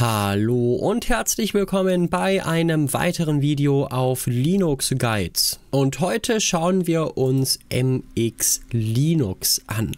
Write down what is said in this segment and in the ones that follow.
Hallo und herzlich willkommen bei einem weiteren Video auf Linux Guides. Und heute schauen wir uns MX Linux an.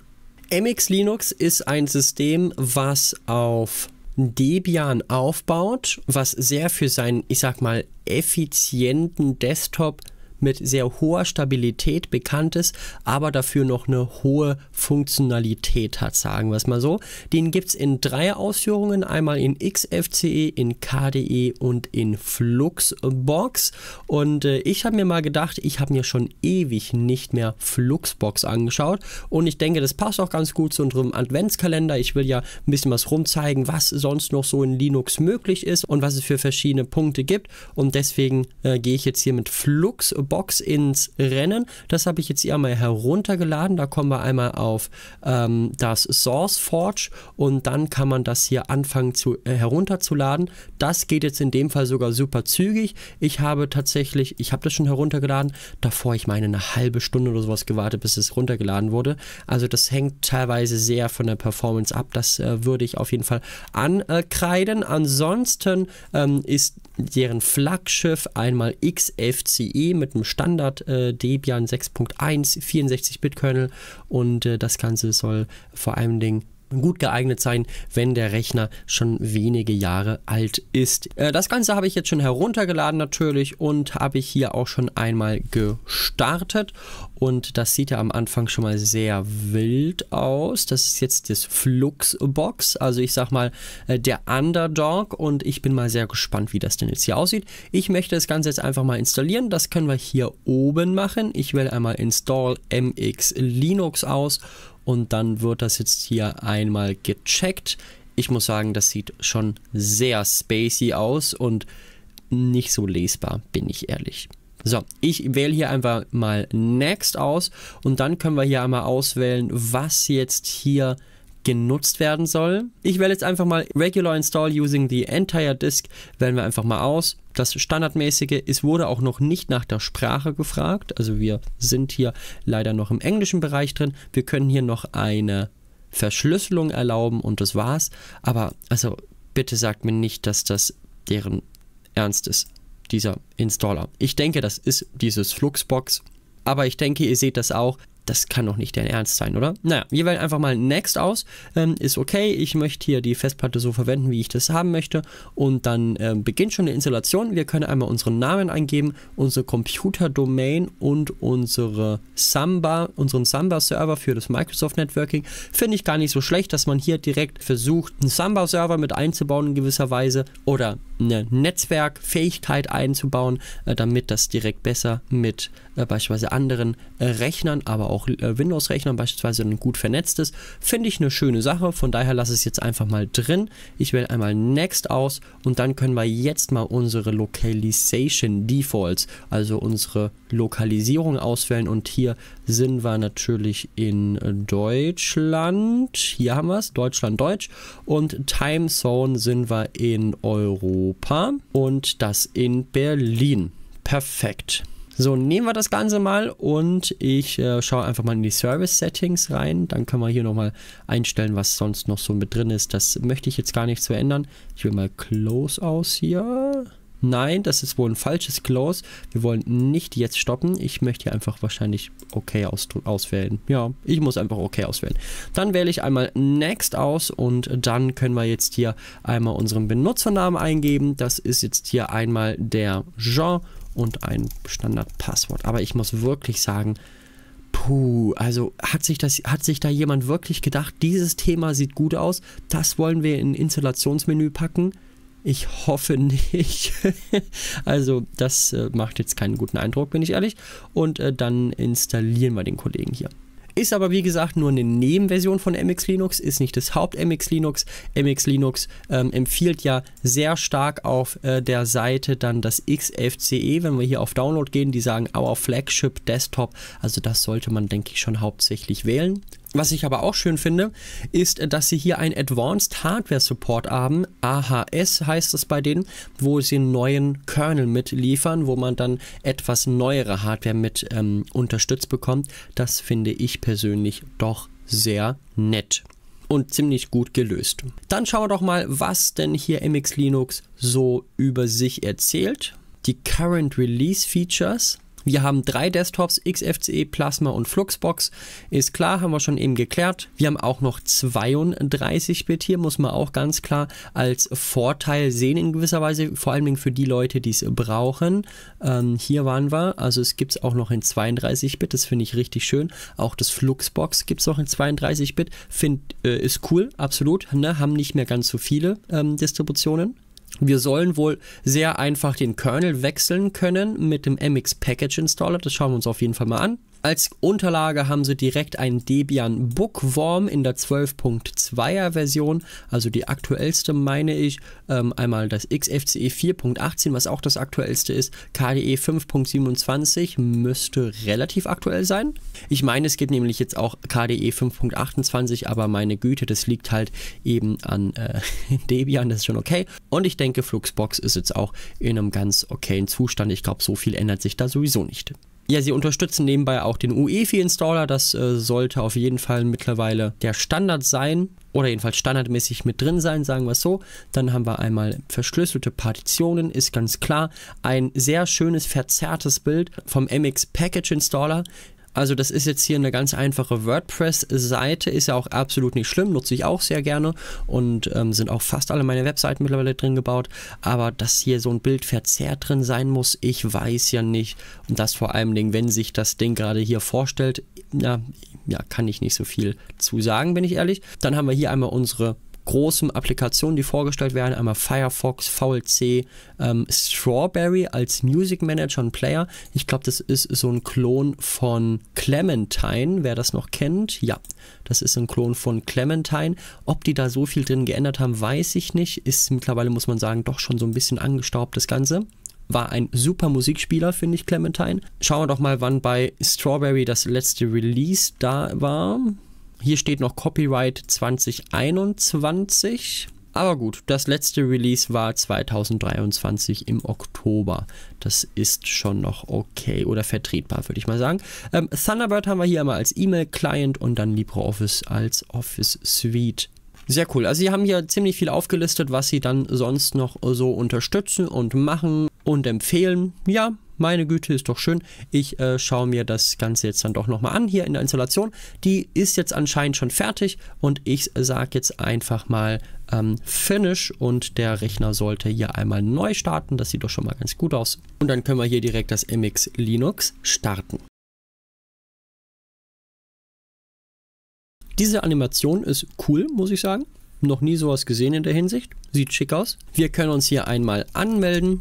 MX Linux ist ein System, was auf Debian aufbaut, was sehr für seinen, ich sag mal, effizienten Desktop mit sehr hoher Stabilität bekannt ist, aber dafür noch eine hohe Funktionalität hat, sagen wir es mal so. Den gibt es in drei Ausführungen, einmal in XFCE, in KDE und in Fluxbox. Und äh, ich habe mir mal gedacht, ich habe mir schon ewig nicht mehr Fluxbox angeschaut und ich denke, das passt auch ganz gut zu unserem Adventskalender. Ich will ja ein bisschen was rumzeigen, was sonst noch so in Linux möglich ist und was es für verschiedene Punkte gibt und deswegen äh, gehe ich jetzt hier mit Fluxbox Box ins Rennen. Das habe ich jetzt hier einmal heruntergeladen. Da kommen wir einmal auf ähm, das Source Forge und dann kann man das hier anfangen zu, äh, herunterzuladen. Das geht jetzt in dem Fall sogar super zügig. Ich habe tatsächlich, ich habe das schon heruntergeladen, davor ich meine eine halbe Stunde oder sowas gewartet, bis es runtergeladen wurde. Also das hängt teilweise sehr von der Performance ab. Das äh, würde ich auf jeden Fall ankreiden. Ansonsten ähm, ist deren Flaggschiff einmal XFCE mit einem Standard äh, Debian 6.1 64-Bit-Kernel und äh, das Ganze soll vor allen Dingen gut geeignet sein, wenn der Rechner schon wenige Jahre alt ist. Äh, das Ganze habe ich jetzt schon heruntergeladen natürlich und habe ich hier auch schon einmal gestartet und das sieht ja am Anfang schon mal sehr wild aus. Das ist jetzt das Fluxbox, also ich sag mal äh, der Underdog und ich bin mal sehr gespannt, wie das denn jetzt hier aussieht. Ich möchte das Ganze jetzt einfach mal installieren, das können wir hier oben machen. Ich wähle einmal Install MX Linux aus und dann wird das jetzt hier einmal gecheckt. Ich muss sagen, das sieht schon sehr spacey aus und nicht so lesbar, bin ich ehrlich. So, ich wähle hier einfach mal Next aus und dann können wir hier einmal auswählen, was jetzt hier genutzt werden soll. Ich wähle jetzt einfach mal Regular Install using the entire disk, wählen wir einfach mal aus. Das standardmäßige, es wurde auch noch nicht nach der Sprache gefragt, also wir sind hier leider noch im englischen Bereich drin. Wir können hier noch eine Verschlüsselung erlauben und das war's. Aber also bitte sagt mir nicht, dass das deren Ernst ist, dieser Installer. Ich denke, das ist dieses Fluxbox. Aber ich denke, ihr seht das auch das kann doch nicht dein Ernst sein, oder? Naja, wir wählen einfach mal Next aus. Ähm, ist okay, ich möchte hier die Festplatte so verwenden, wie ich das haben möchte. Und dann ähm, beginnt schon die Installation. Wir können einmal unseren Namen eingeben, unsere Computerdomain und unsere Samba, unseren Samba-Server für das Microsoft Networking. Finde ich gar nicht so schlecht, dass man hier direkt versucht, einen Samba-Server mit einzubauen in gewisser Weise. Oder eine Netzwerkfähigkeit einzubauen, äh, damit das direkt besser mit äh, beispielsweise anderen äh, Rechnern, aber auch Windows-Rechnern beispielsweise gut vernetzt ist. Finde ich eine schöne Sache, von daher lasse ich es jetzt einfach mal drin. Ich wähle einmal Next aus und dann können wir jetzt mal unsere Localization Defaults, also unsere Lokalisierung auswählen. Und hier sind wir natürlich in Deutschland. Hier haben wir es, Deutschland Deutsch. Und Time Zone sind wir in Europa und das in Berlin. Perfekt. So, nehmen wir das Ganze mal und ich äh, schaue einfach mal in die Service Settings rein. Dann können wir hier nochmal einstellen, was sonst noch so mit drin ist. Das möchte ich jetzt gar nicht so ändern. Ich will mal Close aus hier. Nein, das ist wohl ein falsches Close. Wir wollen nicht jetzt stoppen. Ich möchte hier einfach wahrscheinlich OK aus auswählen. Ja, ich muss einfach OK auswählen. Dann wähle ich einmal Next aus und dann können wir jetzt hier einmal unseren Benutzernamen eingeben. Das ist jetzt hier einmal der Jean und ein Standardpasswort. Aber ich muss wirklich sagen, Puh, also hat sich, das, hat sich da jemand wirklich gedacht, dieses Thema sieht gut aus, das wollen wir in ein Installationsmenü packen? Ich hoffe nicht. also das äh, macht jetzt keinen guten Eindruck, bin ich ehrlich. Und äh, dann installieren wir den Kollegen hier. Ist aber wie gesagt nur eine Nebenversion von MX Linux, ist nicht das Haupt-MX Linux. MX Linux ähm, empfiehlt ja sehr stark auf äh, der Seite dann das XFCE, wenn wir hier auf Download gehen, die sagen Our Flagship Desktop. Also das sollte man, denke ich, schon hauptsächlich wählen. Was ich aber auch schön finde, ist, dass sie hier einen Advanced Hardware Support haben. AHS heißt es bei denen, wo sie einen neuen Kernel mitliefern, wo man dann etwas neuere Hardware mit ähm, unterstützt bekommt. Das finde ich persönlich doch sehr nett und ziemlich gut gelöst. Dann schauen wir doch mal, was denn hier MX Linux so über sich erzählt. Die Current Release Features wir haben drei Desktops, XFCE, Plasma und Fluxbox. Ist klar, haben wir schon eben geklärt. Wir haben auch noch 32-Bit hier, muss man auch ganz klar als Vorteil sehen in gewisser Weise, vor allen Dingen für die Leute, die es brauchen. Ähm, hier waren wir, also es gibt es auch noch in 32-Bit, das finde ich richtig schön. Auch das Fluxbox gibt es noch in 32-Bit, äh, ist cool, absolut. Ne? Haben nicht mehr ganz so viele ähm, Distributionen. Wir sollen wohl sehr einfach den Kernel wechseln können mit dem MX Package Installer. Das schauen wir uns auf jeden Fall mal an. Als Unterlage haben sie direkt einen Debian Bookworm in der 12.2er Version, also die aktuellste meine ich. Ähm, einmal das XFCE 4.18, was auch das aktuellste ist. KDE 5.27 müsste relativ aktuell sein. Ich meine, es gibt nämlich jetzt auch KDE 5.28, aber meine Güte, das liegt halt eben an äh, Debian, das ist schon okay. Und ich denke, Fluxbox ist jetzt auch in einem ganz okayen Zustand. Ich glaube, so viel ändert sich da sowieso nicht. Ja, sie unterstützen nebenbei auch den UEFI-Installer. Das äh, sollte auf jeden Fall mittlerweile der Standard sein oder jedenfalls standardmäßig mit drin sein, sagen wir es so. Dann haben wir einmal verschlüsselte Partitionen, ist ganz klar. Ein sehr schönes, verzerrtes Bild vom MX Package Installer. Also das ist jetzt hier eine ganz einfache WordPress-Seite, ist ja auch absolut nicht schlimm, nutze ich auch sehr gerne und ähm, sind auch fast alle meine Webseiten mittlerweile drin gebaut. Aber dass hier so ein Bild verzerrt drin sein muss, ich weiß ja nicht. Und das vor allem, wenn sich das Ding gerade hier vorstellt, ja, ja, kann ich nicht so viel zu sagen, bin ich ehrlich. Dann haben wir hier einmal unsere großen Applikationen, die vorgestellt werden. Einmal Firefox, VLC, ähm, Strawberry als Music Manager und Player. Ich glaube, das ist so ein Klon von Clementine, wer das noch kennt. Ja, das ist ein Klon von Clementine. Ob die da so viel drin geändert haben, weiß ich nicht. Ist mittlerweile, muss man sagen, doch schon so ein bisschen angestaubt, das Ganze war ein super Musikspieler, finde ich, Clementine. Schauen wir doch mal, wann bei Strawberry das letzte Release da war. Hier steht noch Copyright 2021. Aber gut, das letzte Release war 2023 im Oktober. Das ist schon noch okay oder vertretbar, würde ich mal sagen. Ähm, Thunderbird haben wir hier einmal als E-Mail-Client und dann LibreOffice als Office Suite. Sehr cool. Also, sie haben hier ziemlich viel aufgelistet, was sie dann sonst noch so unterstützen und machen und empfehlen. Ja, meine Güte, ist doch schön. Ich äh, schaue mir das Ganze jetzt dann doch nochmal an hier in der Installation. Die ist jetzt anscheinend schon fertig und ich sage jetzt einfach mal ähm, Finish und der Rechner sollte hier einmal neu starten. Das sieht doch schon mal ganz gut aus. Und dann können wir hier direkt das MX Linux starten. Diese Animation ist cool, muss ich sagen. Noch nie sowas gesehen in der Hinsicht. Sieht schick aus. Wir können uns hier einmal anmelden.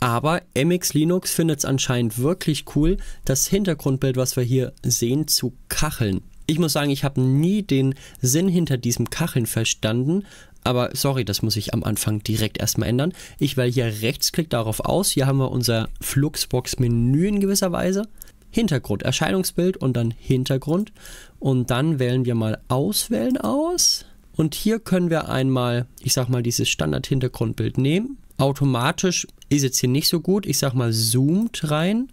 Aber MX Linux findet es anscheinend wirklich cool, das Hintergrundbild, was wir hier sehen, zu kacheln. Ich muss sagen, ich habe nie den Sinn hinter diesem Kacheln verstanden, aber sorry, das muss ich am Anfang direkt erstmal ändern. Ich wähle hier Rechtsklick darauf aus. Hier haben wir unser Fluxbox-Menü in gewisser Weise. Hintergrund, Erscheinungsbild und dann Hintergrund. Und dann wählen wir mal Auswählen aus. Und hier können wir einmal, ich sag mal, dieses Standard-Hintergrundbild nehmen. Automatisch ist jetzt hier nicht so gut. Ich sag mal zoomt rein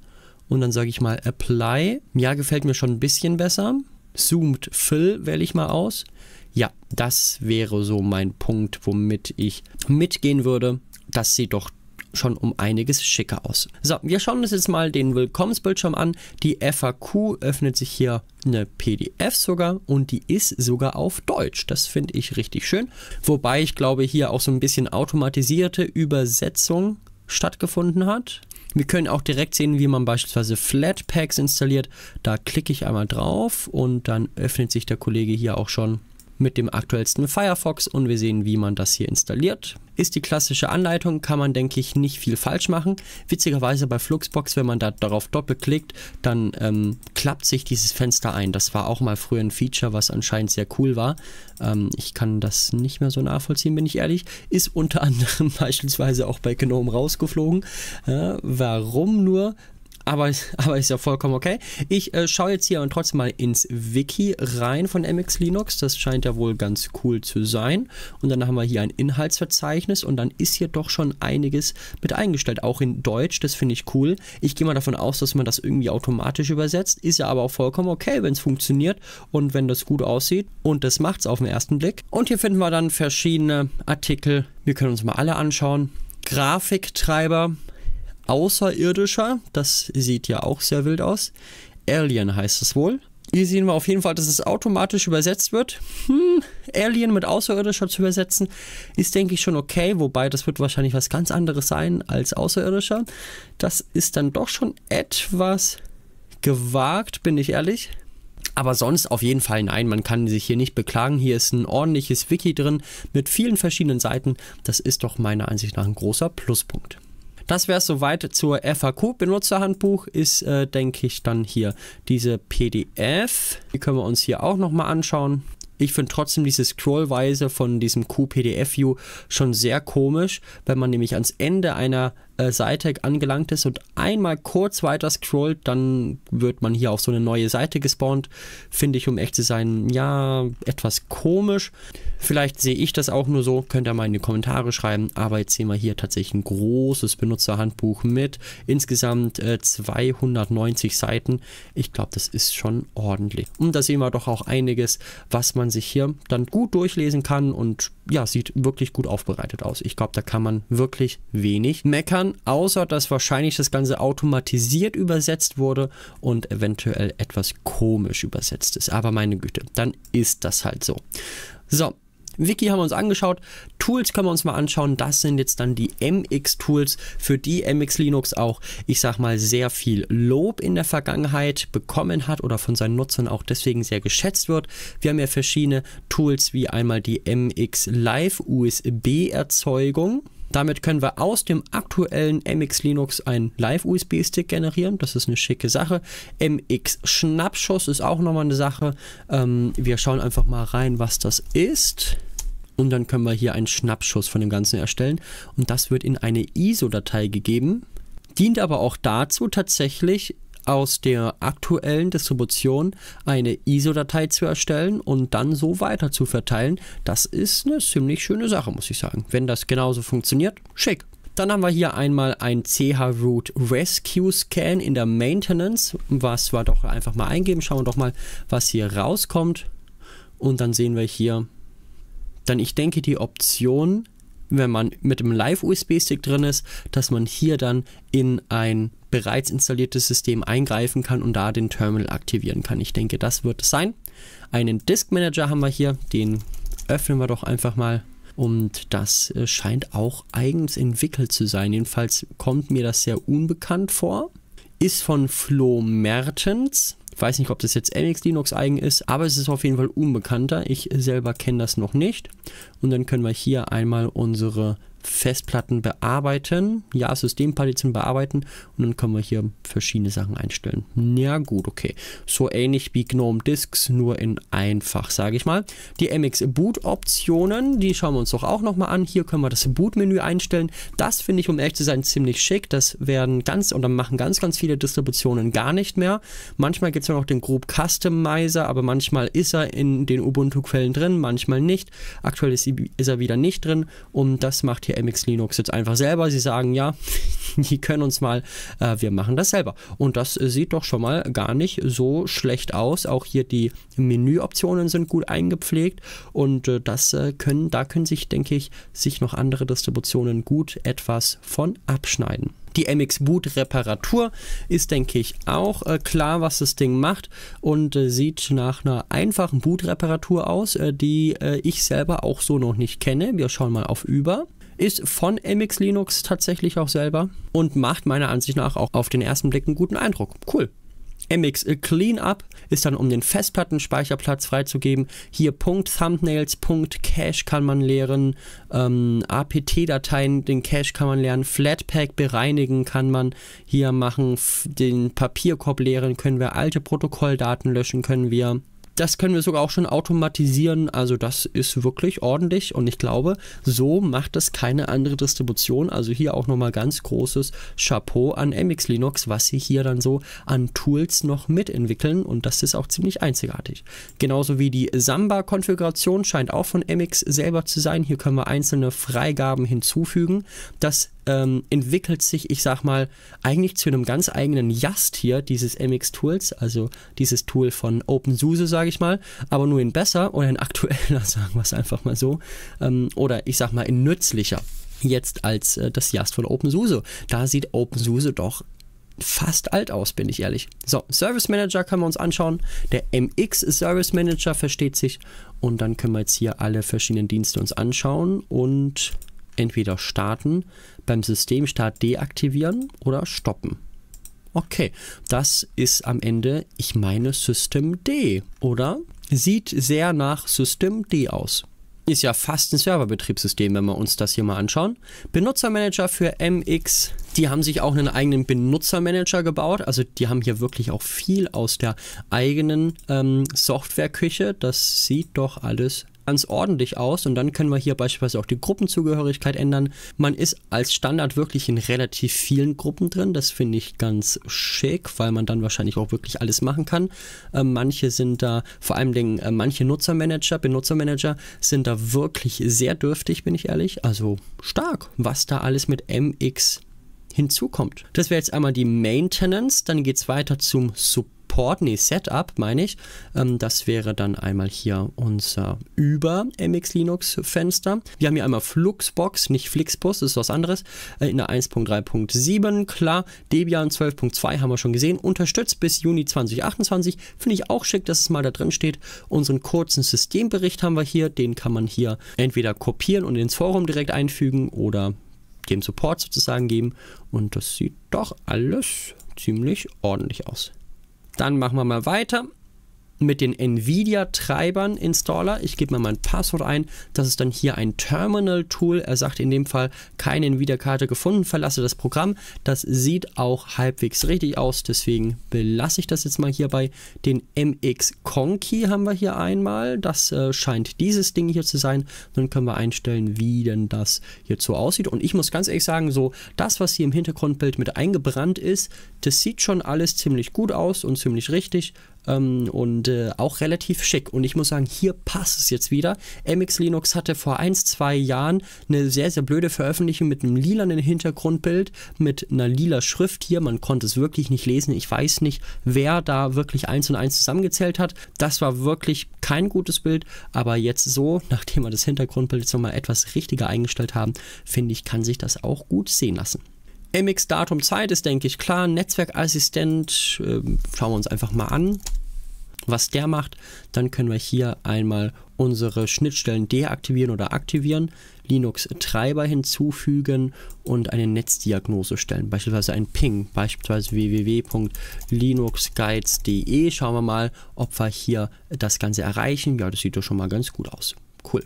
und dann sage ich mal apply. Ja, gefällt mir schon ein bisschen besser. Zoomed fill wähle ich mal aus. Ja, das wäre so mein Punkt, womit ich mitgehen würde. Das sieht doch schon um einiges schicker aus. So, wir schauen uns jetzt mal den Willkommensbildschirm an. Die FAQ öffnet sich hier eine PDF sogar und die ist sogar auf Deutsch. Das finde ich richtig schön. Wobei ich glaube, hier auch so ein bisschen automatisierte Übersetzung stattgefunden hat. Wir können auch direkt sehen, wie man beispielsweise Flatpaks installiert. Da klicke ich einmal drauf und dann öffnet sich der Kollege hier auch schon mit dem aktuellsten Firefox und wir sehen, wie man das hier installiert. Ist die klassische Anleitung, kann man denke ich nicht viel falsch machen. Witzigerweise bei Fluxbox, wenn man da darauf doppelklickt, dann ähm, klappt sich dieses Fenster ein. Das war auch mal früher ein Feature, was anscheinend sehr cool war. Ähm, ich kann das nicht mehr so nachvollziehen, bin ich ehrlich. Ist unter anderem beispielsweise auch bei Gnome rausgeflogen. Ja, äh, warum nur? aber, aber ist ja vollkommen okay. Ich äh, schaue jetzt hier und trotzdem mal ins Wiki rein von MX Linux. Das scheint ja wohl ganz cool zu sein. Und dann haben wir hier ein Inhaltsverzeichnis und dann ist hier doch schon einiges mit eingestellt. Auch in Deutsch, das finde ich cool. Ich gehe mal davon aus, dass man das irgendwie automatisch übersetzt. Ist ja aber auch vollkommen okay, wenn es funktioniert und wenn das gut aussieht. Und das macht es auf den ersten Blick. Und hier finden wir dann verschiedene Artikel. Wir können uns mal alle anschauen. Grafiktreiber Außerirdischer. Das sieht ja auch sehr wild aus. Alien heißt es wohl. Hier sehen wir auf jeden Fall, dass es automatisch übersetzt wird. Hm, Alien mit Außerirdischer zu übersetzen, ist denke ich schon okay, wobei das wird wahrscheinlich was ganz anderes sein als Außerirdischer. Das ist dann doch schon etwas gewagt, bin ich ehrlich. Aber sonst auf jeden Fall nein, man kann sich hier nicht beklagen. Hier ist ein ordentliches Wiki drin mit vielen verschiedenen Seiten. Das ist doch meiner Ansicht nach ein großer Pluspunkt. Das wäre es soweit zur FAQ. Benutzerhandbuch ist, äh, denke ich, dann hier diese PDF. Die können wir uns hier auch nochmal anschauen. Ich finde trotzdem diese Scrollweise von diesem QPDF-View schon sehr komisch, wenn man nämlich ans Ende einer äh, Seite angelangt ist und einmal kurz weiter scrollt, dann wird man hier auf so eine neue Seite gespawnt. Finde ich, um echt zu sein, ja, etwas komisch. Vielleicht sehe ich das auch nur so, könnt ihr mal in die Kommentare schreiben. Aber jetzt sehen wir hier tatsächlich ein großes Benutzerhandbuch mit insgesamt äh, 290 Seiten. Ich glaube, das ist schon ordentlich. Und da sehen wir doch auch einiges, was man sich hier dann gut durchlesen kann und ja, sieht wirklich gut aufbereitet aus. Ich glaube, da kann man wirklich wenig meckern ändern, außer dass wahrscheinlich das Ganze automatisiert übersetzt wurde und eventuell etwas komisch übersetzt ist. Aber meine Güte, dann ist das halt so. So, Wiki haben wir uns angeschaut. Tools können wir uns mal anschauen. Das sind jetzt dann die MX-Tools, für die MX Linux auch, ich sag mal, sehr viel Lob in der Vergangenheit bekommen hat oder von seinen Nutzern auch deswegen sehr geschätzt wird. Wir haben ja verschiedene Tools, wie einmal die MX Live USB-Erzeugung. Damit können wir aus dem aktuellen MX Linux einen Live-USB-Stick generieren. Das ist eine schicke Sache. MX Schnappschuss ist auch nochmal eine Sache. Ähm, wir schauen einfach mal rein, was das ist. Und dann können wir hier einen Schnappschuss von dem Ganzen erstellen. Und das wird in eine ISO-Datei gegeben. Dient aber auch dazu, tatsächlich aus der aktuellen Distribution eine ISO-Datei zu erstellen und dann so weiter zu verteilen, das ist eine ziemlich schöne Sache, muss ich sagen. Wenn das genauso funktioniert, schick. Dann haben wir hier einmal ein chroot Rescue Scan in der Maintenance, was wir doch einfach mal eingeben. Schauen wir doch mal, was hier rauskommt. Und dann sehen wir hier, dann ich denke die Option, wenn man mit dem Live-USB-Stick drin ist, dass man hier dann in ein bereits installiertes System eingreifen kann und da den Terminal aktivieren kann. Ich denke, das wird es sein. Einen Disk Manager haben wir hier, den öffnen wir doch einfach mal. Und das äh, scheint auch eigens entwickelt zu sein. Jedenfalls kommt mir das sehr unbekannt vor. Ist von Flo Mertens weiß nicht, ob das jetzt MX Linux eigen ist, aber es ist auf jeden Fall unbekannter. Ich selber kenne das noch nicht. Und dann können wir hier einmal unsere Festplatten bearbeiten, ja, Systempartition bearbeiten und dann können wir hier verschiedene Sachen einstellen. Ja, gut, okay. So ähnlich wie GNOME Disks, nur in einfach, sage ich mal. Die MX Boot Optionen, die schauen wir uns doch auch nochmal an. Hier können wir das Boot-Menü einstellen. Das finde ich, um ehrlich zu sein, ziemlich schick. Das werden ganz, und dann machen ganz, ganz viele Distributionen gar nicht mehr. Manchmal gibt es gibt es noch den Grob Customizer, aber manchmal ist er in den Ubuntu-Quellen drin, manchmal nicht. Aktuell ist, ist, er wieder nicht drin und das macht hier MX Linux jetzt einfach selber. Sie sagen, ja, die können uns mal, äh, wir machen das selber. Und das sieht doch schon mal gar nicht so schlecht aus. Auch hier die Menüoptionen sind gut eingepflegt und äh, das äh, können, da können sich, denke ich, sich noch andere Distributionen gut etwas von abschneiden. Die MX Boot Reparatur ist, denke ich, auch äh, klar, was das Ding macht und äh, sieht nach einer einfachen Boot-Reparatur aus, äh, die äh, ich selber auch so noch nicht kenne. Wir schauen mal auf über ist von MX Linux tatsächlich auch selber und macht meiner Ansicht nach auch auf den ersten Blick einen guten Eindruck. Cool. MX Cleanup ist dann, um den Festplattenspeicherplatz freizugeben. Hier Punkt Thumbnails, Punkt Cache kann man leeren, ähm, APT-Dateien, den Cache kann man leeren, Flatpak bereinigen kann man hier machen, den Papierkorb leeren können wir, alte Protokolldaten löschen können wir. Das können wir sogar auch schon automatisieren. Also das ist wirklich ordentlich und ich glaube, so macht es keine andere Distribution. Also hier auch nochmal ganz großes Chapeau an MX Linux, was sie hier dann so an Tools noch mitentwickeln und das ist auch ziemlich einzigartig. Genauso wie die Samba-Konfiguration scheint auch von MX selber zu sein. Hier können wir einzelne Freigaben hinzufügen. Das ähm, entwickelt sich, ich sag mal, eigentlich zu einem ganz eigenen Jast hier, dieses MX Tools, also dieses Tool von OpenSUSE, sage ich mal, aber nur in besser oder in aktueller, sagen wir es einfach mal so, ähm, oder ich sag mal in nützlicher jetzt als äh, das Jast von OpenSUSE. Da sieht OpenSUSE doch fast alt aus, bin ich ehrlich. So, Service Manager können wir uns anschauen. Der MX Service Manager versteht sich. Und dann können wir jetzt hier alle verschiedenen Dienste uns anschauen und Entweder starten, beim Systemstart deaktivieren oder stoppen. Okay, das ist am Ende, ich meine, System D, oder? Sieht sehr nach System D aus. Ist ja fast ein Serverbetriebssystem, wenn wir uns das hier mal anschauen. Benutzermanager für MX, die haben sich auch einen eigenen Benutzermanager gebaut. Also die haben hier wirklich auch viel aus der eigenen ähm, Softwareküche. Das sieht doch alles ganz ordentlich aus und dann können wir hier beispielsweise auch die Gruppenzugehörigkeit ändern. Man ist als Standard wirklich in relativ vielen Gruppen drin. Das finde ich ganz schick, weil man dann wahrscheinlich auch wirklich alles machen kann. Äh, manche sind da, vor allem Dingen, äh, manche Nutzermanager, Benutzermanager sind da wirklich sehr dürftig, bin ich ehrlich. Also stark, was da alles mit MX hinzukommt. Das wäre jetzt einmal die Maintenance, dann geht es weiter zum Support. Import, nee, Setup meine ich. Ähm, das wäre dann einmal hier unser über MX Linux Fenster. Wir haben hier einmal Fluxbox, nicht Flixbus, das ist was anderes. Äh, in der 1.3.7, klar. Debian 12.2 haben wir schon gesehen. Unterstützt bis Juni 2028. Finde ich auch schick, dass es mal da drin steht. Unseren kurzen Systembericht haben wir hier. Den kann man hier entweder kopieren und ins Forum direkt einfügen oder dem Support sozusagen geben. Und das sieht doch alles ziemlich ordentlich aus. Dann machen wir mal weiter mit den NVIDIA-Treibern Installer. Ich gebe mal mein Passwort ein. Das ist dann hier ein Terminal-Tool. Er sagt in dem Fall keine NVIDIA-Karte gefunden. Verlasse das Programm. Das sieht auch halbwegs richtig aus. Deswegen belasse ich das jetzt mal hier bei den MX Conkey haben wir hier einmal. Das äh, scheint dieses Ding hier zu sein. Dann können wir einstellen, wie denn das jetzt so aussieht. Und ich muss ganz ehrlich sagen, so das, was hier im Hintergrundbild mit eingebrannt ist, das sieht schon alles ziemlich gut aus und ziemlich richtig ähm, und äh, auch relativ schick. Und ich muss sagen, hier passt es jetzt wieder. MX Linux hatte vor ein, zwei Jahren eine sehr, sehr blöde Veröffentlichung mit einem lilanen Hintergrundbild, mit einer lila Schrift hier. Man konnte es wirklich nicht lesen. Ich weiß nicht, wer da wirklich eins und eins zusammengezählt hat. Das war wirklich kein gutes Bild, aber jetzt so, nachdem wir das Hintergrundbild jetzt nochmal etwas richtiger eingestellt haben, finde ich, kann sich das auch gut sehen lassen. MX Datum Zeit ist, denke ich, klar. Netzwerkassistent ähm, schauen wir uns einfach mal an, was der macht. Dann können wir hier einmal unsere Schnittstellen deaktivieren oder aktivieren, Linux-Treiber hinzufügen und eine Netzdiagnose stellen, beispielsweise ein Ping, beispielsweise www.linuxguides.de. Schauen wir mal, ob wir hier das Ganze erreichen. Ja, das sieht doch schon mal ganz gut aus. Cool.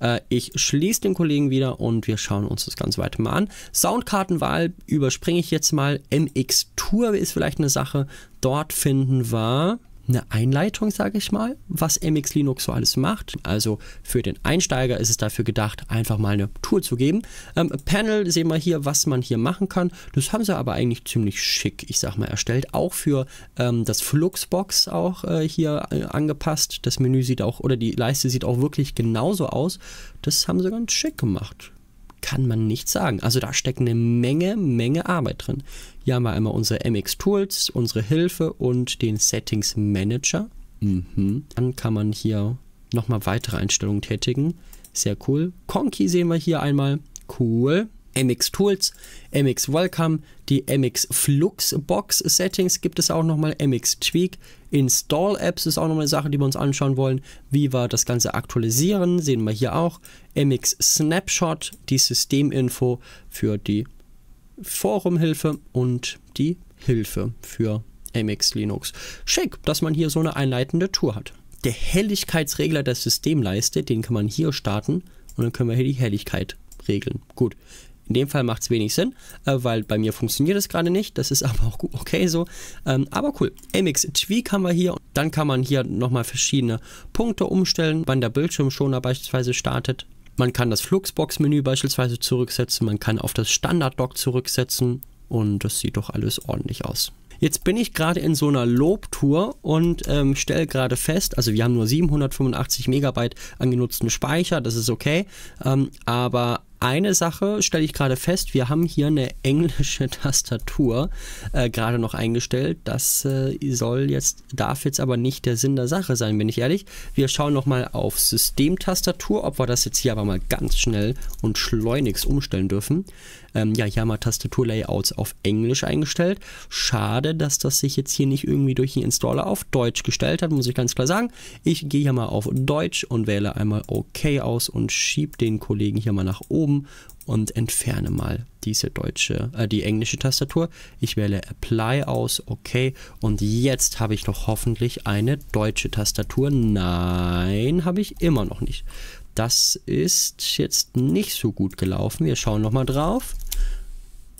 Äh, ich schließe den Kollegen wieder und wir schauen uns das Ganze weiter mal an. Soundkartenwahl überspringe ich jetzt mal. MX Tour ist vielleicht eine Sache. Dort finden wir eine Einleitung, sage ich mal, was MX Linux so alles macht. Also für den Einsteiger ist es dafür gedacht, einfach mal eine Tour zu geben. Ähm, Panel sehen wir hier, was man hier machen kann. Das haben sie aber eigentlich ziemlich schick, ich sag mal, erstellt. Auch für ähm, das Fluxbox auch äh, hier äh, angepasst. Das Menü sieht auch, oder die Leiste sieht auch wirklich genauso aus. Das haben sie ganz schick gemacht kann man nicht sagen. Also da steckt eine Menge, Menge Arbeit drin. Hier haben wir einmal unsere MX Tools, unsere Hilfe und den Settings Manager. Mhm. Dann kann man hier nochmal weitere Einstellungen tätigen. Sehr cool. Conky sehen wir hier einmal. Cool. MX Tools, MX Welcome, die MX Flux Box Settings gibt es auch nochmal, MX Tweak, Install Apps ist auch nochmal eine Sache, die wir uns anschauen wollen. Wie wir das Ganze aktualisieren, sehen wir hier auch. MX Snapshot, die Systeminfo für die Forumhilfe und die Hilfe für MX Linux. Schick, dass man hier so eine einleitende Tour hat. Der Helligkeitsregler der Systemleiste, den kann man hier starten und dann können wir hier die Helligkeit regeln. Gut, in dem Fall macht es wenig Sinn, äh, weil bei mir funktioniert es gerade nicht. Das ist aber auch okay so. Ähm, aber cool. Amix Tweak haben wir hier. Dann kann man hier nochmal verschiedene Punkte umstellen, wann der Bildschirmschoner beispielsweise startet. Man kann das Fluxbox-Menü beispielsweise zurücksetzen. Man kann auf das Standard-Dock zurücksetzen. Und das sieht doch alles ordentlich aus. Jetzt bin ich gerade in so einer Lobtour und ähm, stelle gerade fest, also wir haben nur 785 Megabyte an genutzten Speicher, das ist okay, ähm, aber eine Sache stelle ich gerade fest, wir haben hier eine englische Tastatur äh, gerade noch eingestellt. Das äh, soll jetzt, darf jetzt aber nicht der Sinn der Sache sein, bin ich ehrlich. Wir schauen nochmal auf Systemtastatur, ob wir das jetzt hier aber mal ganz schnell und schleunigst umstellen dürfen. Ähm, ja, hier haben wir Tastaturlayouts auf Englisch eingestellt. Schade, dass das sich jetzt hier nicht irgendwie durch den Installer auf Deutsch gestellt hat, muss ich ganz klar sagen. Ich gehe hier mal auf Deutsch und wähle einmal OK aus und schiebe den Kollegen hier mal nach oben oben und entferne mal diese deutsche, äh, die englische Tastatur. Ich wähle Apply aus, OK. Und jetzt habe ich noch hoffentlich eine deutsche Tastatur. Nein, habe ich immer noch nicht. Das ist jetzt nicht so gut gelaufen. Wir schauen nochmal drauf.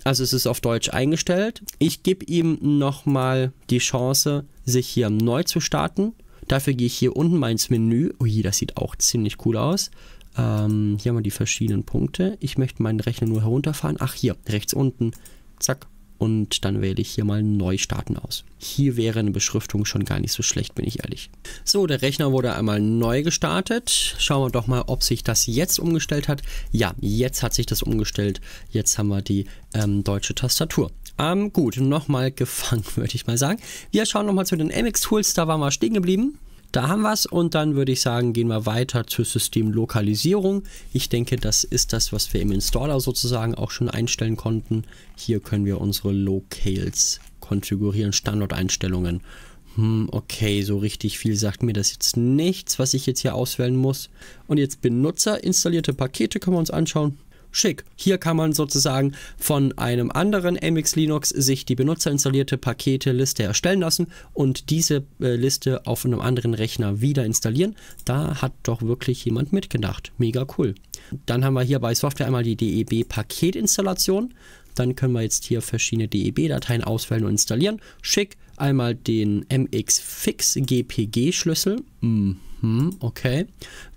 Also es ist auf Deutsch eingestellt. Ich gebe ihm nochmal die Chance, sich hier neu zu starten. Dafür gehe ich hier unten mal ins Menü. Ui, das sieht auch ziemlich cool aus. Ähm, hier haben wir die verschiedenen Punkte. Ich möchte meinen Rechner nur herunterfahren. Ach, hier, rechts unten. Zack. Und dann wähle ich hier mal neu starten aus. Hier wäre eine Beschriftung schon gar nicht so schlecht, bin ich ehrlich. So, der Rechner wurde einmal neu gestartet. Schauen wir doch mal, ob sich das jetzt umgestellt hat. Ja, jetzt hat sich das umgestellt. Jetzt haben wir die ähm, deutsche Tastatur. Ähm, gut, nochmal gefangen, würde ich mal sagen. Wir schauen nochmal zu den MX-Tools. Da waren wir stehen geblieben. Da haben wir es und dann würde ich sagen, gehen wir weiter zur Systemlokalisierung. Ich denke, das ist das, was wir im Installer sozusagen auch schon einstellen konnten. Hier können wir unsere Locales konfigurieren, Standorteinstellungen. Hm, okay, so richtig viel sagt mir das jetzt nichts, was ich jetzt hier auswählen muss. Und jetzt Benutzer, installierte Pakete können wir uns anschauen schick. Hier kann man sozusagen von einem anderen MX Linux sich die benutzerinstallierte Pakete-Liste erstellen lassen und diese äh, Liste auf einem anderen Rechner wieder installieren. Da hat doch wirklich jemand mitgedacht. Mega cool. Dann haben wir hier bei Software einmal die DEB-Paketinstallation. Dann können wir jetzt hier verschiedene DEB-Dateien auswählen und installieren. Schick einmal den MX-Fix-GPG-Schlüssel. Mhm, okay.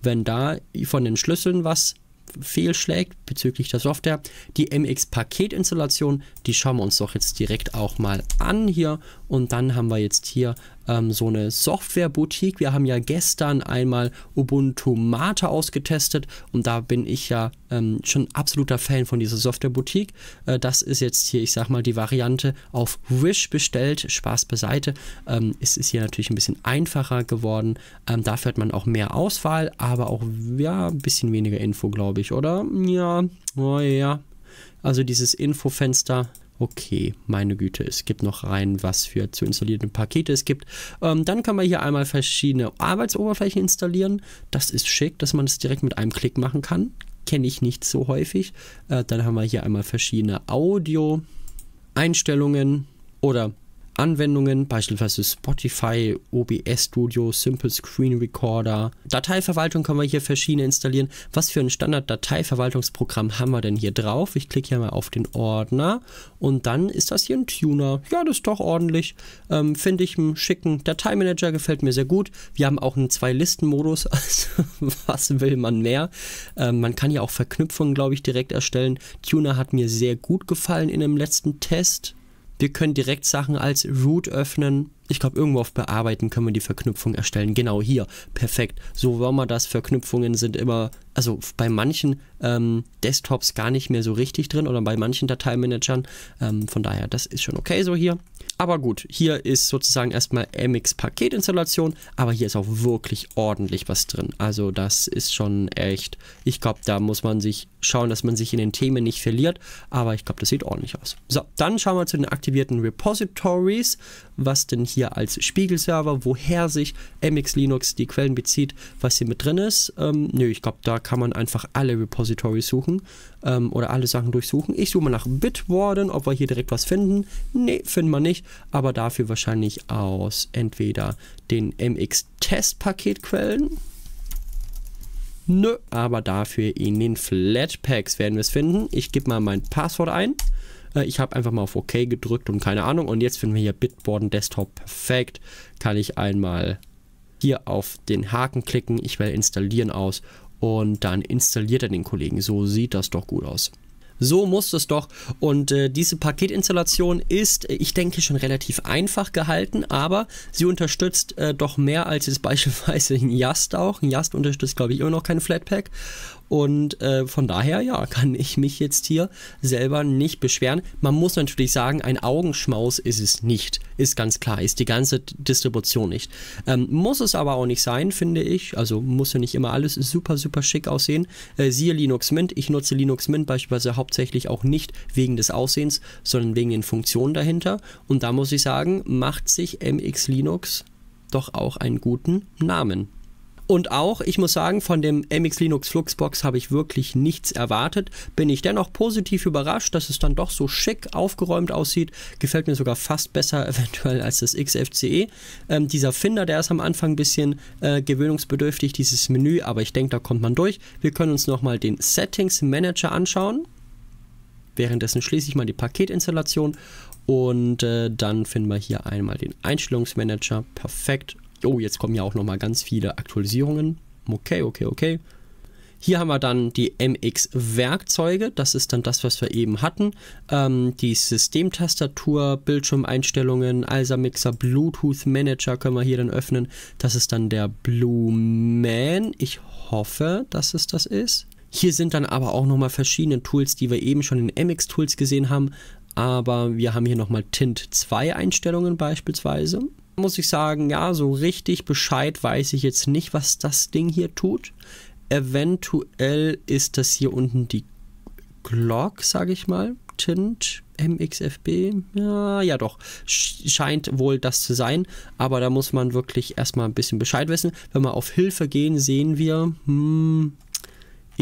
Wenn da von den Schlüsseln was fehlschlägt bezüglich der Software. Die MX-Paketinstallation, die schauen wir uns doch jetzt direkt auch mal an hier. Und dann haben wir jetzt hier ähm, so eine Software-Boutique. Wir haben ja gestern einmal Ubuntu Mate ausgetestet und da bin ich ja ähm, schon absoluter Fan von dieser Software-Boutique. Äh, das ist jetzt hier, ich sag mal, die Variante auf Wish bestellt. Spaß beiseite. Ähm, es ist hier natürlich ein bisschen einfacher geworden. Ähm, dafür hat man auch mehr Auswahl, aber auch ja, ein bisschen weniger Info, glaube ich, oder? Ja, oh, ja. Also dieses Infofenster Okay, meine Güte, es gibt noch rein, was für zu installierende Pakete es gibt. Ähm, dann kann man hier einmal verschiedene Arbeitsoberflächen installieren. Das ist schick, dass man es das direkt mit einem Klick machen kann. Kenne ich nicht so häufig. Äh, dann haben wir hier einmal verschiedene Audio-Einstellungen oder Anwendungen, beispielsweise Spotify, OBS Studio, Simple Screen Recorder. Dateiverwaltung können wir hier verschiedene installieren. Was für ein Standard-Dateiverwaltungsprogramm haben wir denn hier drauf? Ich klicke hier mal auf den Ordner und dann ist das hier ein Tuner. Ja, das ist doch ordentlich. Ähm, Finde ich einen schicken Dateimanager, gefällt mir sehr gut. Wir haben auch einen Zwei-Listen-Modus, also was will man mehr? Ähm, man kann ja auch Verknüpfungen, glaube ich, direkt erstellen. Tuner hat mir sehr gut gefallen in dem letzten Test wir können direkt Sachen als Root öffnen. Ich glaube, irgendwo auf Bearbeiten können wir die Verknüpfung erstellen. Genau hier. Perfekt. So wollen wir das. Verknüpfungen sind immer, also bei manchen ähm, Desktops gar nicht mehr so richtig drin oder bei manchen Dateimanagern. Ähm, von daher, das ist schon okay so hier. Aber gut, hier ist sozusagen erstmal MX-Paketinstallation, aber hier ist auch wirklich ordentlich was drin. Also das ist schon echt, ich glaube, da muss man sich schauen, dass man sich in den Themen nicht verliert, aber ich glaube, das sieht ordentlich aus. So, dann schauen wir zu den aktivierten Repositories, was denn hier als Spiegelserver, woher sich MX Linux die Quellen bezieht, was hier mit drin ist. Ähm, nö, ich glaube, da kann man einfach alle Repositories suchen ähm, oder alle Sachen durchsuchen. Ich suche mal nach Bitwarden, ob wir hier direkt was finden. Ne, finden wir nicht, aber dafür wahrscheinlich aus entweder den MX-Test-Paketquellen. Nö, aber dafür in den Flatpaks werden wir es finden. Ich gebe mal mein Passwort ein. Äh, ich habe einfach mal auf OK gedrückt und keine Ahnung. Und jetzt finden wir hier Bitwarden Desktop perfekt. Kann ich einmal hier auf den Haken klicken, ich wähle installieren aus und dann installiert er den Kollegen. So sieht das doch gut aus. So muss es doch. Und äh, diese Paketinstallation ist, äh, ich denke, schon relativ einfach gehalten, aber sie unterstützt äh, doch mehr als jetzt beispielsweise ein Yast auch. Ein Yast unterstützt, glaube ich, immer noch kein Flatpak. Und äh, von daher, ja, kann ich mich jetzt hier selber nicht beschweren. Man muss natürlich sagen, ein Augenschmaus ist es nicht. Ist ganz klar, ist die ganze Distribution nicht. Ähm, muss es aber auch nicht sein, finde ich. Also muss ja nicht immer alles super, super schick aussehen. Äh, siehe Linux Mint. Ich nutze Linux Mint beispielsweise hauptsächlich auch nicht wegen des Aussehens, sondern wegen den Funktionen dahinter. Und da muss ich sagen, macht sich MX Linux doch auch einen guten Namen. Und auch, ich muss sagen, von dem MX Linux Fluxbox habe ich wirklich nichts erwartet. Bin ich dennoch positiv überrascht, dass es dann doch so schick aufgeräumt aussieht. Gefällt mir sogar fast besser eventuell als das XFCE. Ähm, dieser Finder, der ist am Anfang ein bisschen äh, gewöhnungsbedürftig, dieses Menü, aber ich denke, da kommt man durch. Wir können uns nochmal den Settings Manager anschauen. Währenddessen schließe ich mal die Paketinstallation und äh, dann finden wir hier einmal den Einstellungsmanager. Perfekt oh, jetzt kommen ja auch nochmal ganz viele Aktualisierungen. Okay, okay, okay. Hier haben wir dann die MX-Werkzeuge. Das ist dann das, was wir eben hatten. Ähm, die Systemtastatur, Bildschirmeinstellungen, ALSA Mixer, Bluetooth Manager können wir hier dann öffnen. Das ist dann der Blue Man. Ich hoffe, dass es das ist. Hier sind dann aber auch nochmal verschiedene Tools, die wir eben schon in MX-Tools gesehen haben. Aber wir haben hier nochmal Tint 2 Einstellungen beispielsweise muss ich sagen, ja, so richtig Bescheid weiß ich jetzt nicht, was das Ding hier tut. Eventuell ist das hier unten die Glock, sage ich mal. Tint, MXFB, ja, ja doch, scheint wohl das zu sein, aber da muss man wirklich erstmal ein bisschen Bescheid wissen. Wenn wir auf Hilfe gehen, sehen wir, hm,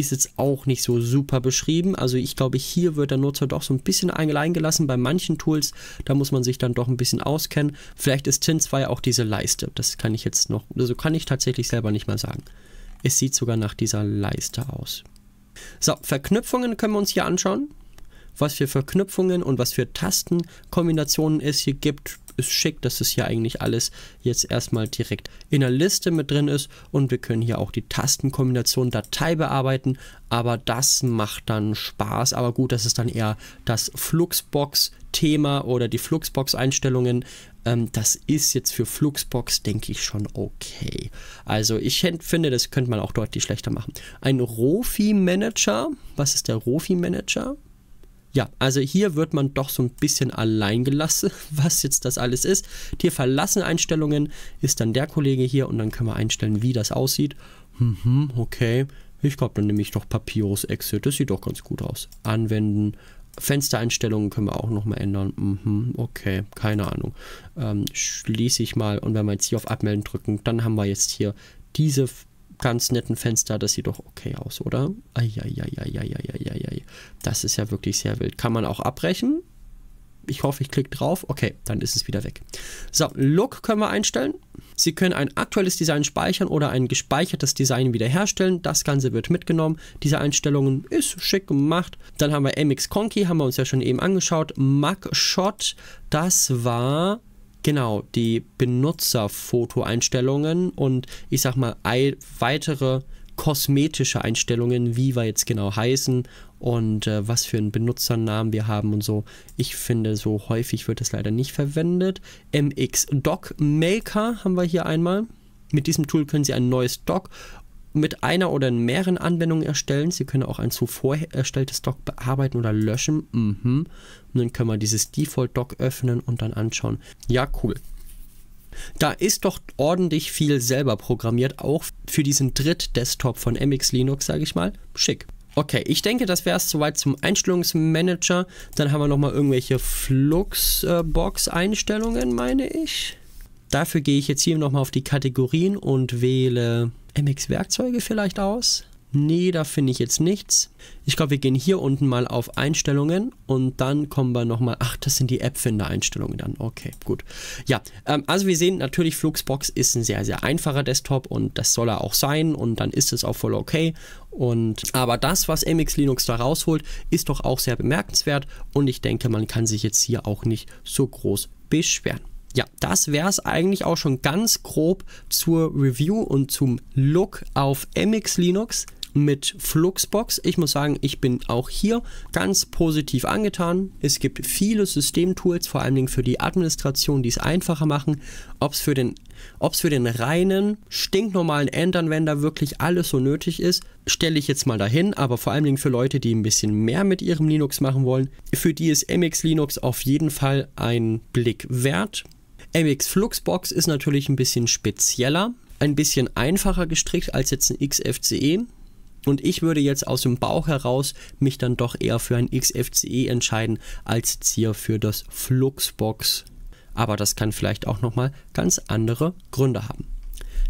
ist jetzt auch nicht so super beschrieben. Also ich glaube, hier wird der Nutzer doch so ein bisschen eingelassen. Bei manchen Tools, da muss man sich dann doch ein bisschen auskennen. Vielleicht ist 2 auch diese Leiste. Das kann ich jetzt noch, also kann ich tatsächlich selber nicht mal sagen. Es sieht sogar nach dieser Leiste aus. So, Verknüpfungen können wir uns hier anschauen was für Verknüpfungen und was für Tastenkombinationen es hier gibt. Ist schick, dass es hier eigentlich alles jetzt erstmal direkt in der Liste mit drin ist und wir können hier auch die Tastenkombination Datei bearbeiten, aber das macht dann Spaß. Aber gut, das ist dann eher das Fluxbox-Thema oder die Fluxbox-Einstellungen ähm, das ist jetzt für Fluxbox, denke ich, schon okay. Also ich finde, das könnte man auch deutlich schlechter machen. Ein Rofi-Manager. Was ist der Rofi-Manager? Ja, also hier wird man doch so ein bisschen allein gelassen, was jetzt das alles ist. Tier verlassen Einstellungen ist dann der Kollege hier und dann können wir einstellen, wie das aussieht. Mhm, okay. Ich glaube, dann nehme ich doch Papyrus Exit. Das sieht doch ganz gut aus. Anwenden. Fenstereinstellungen können wir auch nochmal ändern. Mhm, okay, keine Ahnung. Ähm, schließe ich mal und wenn wir jetzt hier auf Abmelden drücken, dann haben wir jetzt hier diese ganz netten Fenster. Das sieht doch okay aus, oder? Eieieiei. Das ist ja wirklich sehr wild. Kann man auch abbrechen? Ich hoffe, ich klicke drauf. Okay, dann ist es wieder weg. So, Look können wir einstellen. Sie können ein aktuelles Design speichern oder ein gespeichertes Design wiederherstellen. Das Ganze wird mitgenommen. Diese Einstellungen ist schick gemacht. Dann haben wir MX Conky, haben wir uns ja schon eben angeschaut. Mugshot, das war Genau, die Benutzerfoto-Einstellungen und ich sag mal weitere kosmetische Einstellungen, wie wir jetzt genau heißen und äh, was für einen Benutzernamen wir haben und so. Ich finde, so häufig wird das leider nicht verwendet. MX Doc Maker haben wir hier einmal. Mit diesem Tool können Sie ein neues Doc mit einer oder mehreren Anwendungen erstellen. Sie können auch ein zuvor erstelltes Doc bearbeiten oder löschen. Mhm. Und dann können wir dieses Default-Doc öffnen und dann anschauen. Ja, cool. Da ist doch ordentlich viel selber programmiert, auch für diesen Dritt-Desktop von MX Linux, sage ich mal. Schick. Okay, ich denke, das wäre es soweit zum Einstellungsmanager. Dann haben wir nochmal irgendwelche fluxbox äh, einstellungen meine ich. Dafür gehe ich jetzt hier nochmal auf die Kategorien und wähle MX Werkzeuge vielleicht aus. Nee, da finde ich jetzt nichts. Ich glaube, wir gehen hier unten mal auf Einstellungen und dann kommen wir nochmal. Ach, das sind die App-Finder-Einstellungen dann. Okay, gut. Ja, ähm, also wir sehen natürlich, Fluxbox ist ein sehr, sehr einfacher Desktop und das soll er auch sein und dann ist es auch voll okay. Und, aber das, was MX Linux da rausholt, ist doch auch sehr bemerkenswert und ich denke, man kann sich jetzt hier auch nicht so groß beschweren ja, das wäre es eigentlich auch schon ganz grob zur Review und zum Look auf MX Linux mit Fluxbox. Ich muss sagen, ich bin auch hier ganz positiv angetan. Es gibt viele Systemtools, vor allen Dingen für die Administration, die es einfacher machen. Ob es für den ob es für den reinen, stinknormalen Endanwender wirklich alles so nötig ist, stelle ich jetzt mal dahin, aber vor allen Dingen für Leute, die ein bisschen mehr mit ihrem Linux machen wollen, für die ist MX Linux auf jeden Fall ein Blick wert. MX Fluxbox ist natürlich ein bisschen spezieller, ein bisschen einfacher gestrickt als jetzt ein XFCE. Und ich würde jetzt aus dem Bauch heraus mich dann doch eher für ein XFCE entscheiden, als jetzt hier für das Fluxbox. Aber das kann vielleicht auch nochmal ganz andere Gründe haben.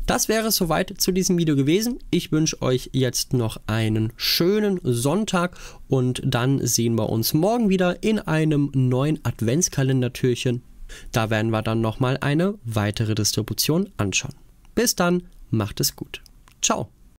Das wäre es soweit zu diesem Video gewesen. Ich wünsche euch jetzt noch einen schönen Sonntag und dann sehen wir uns morgen wieder in einem neuen Adventskalendertürchen. Da werden wir dann nochmal eine weitere Distribution anschauen. Bis dann, macht es gut. Ciao.